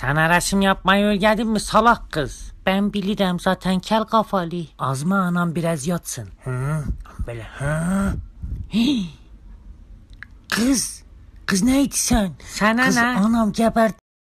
Sana resim yapmayı öğrendin mi salak kız? Ben bilirim zaten kel kafalı. Azma anam biraz yatsın. Hı, böyle hı. Hii. Kız. Kız neydi sen? Sana Kız, anam gebert.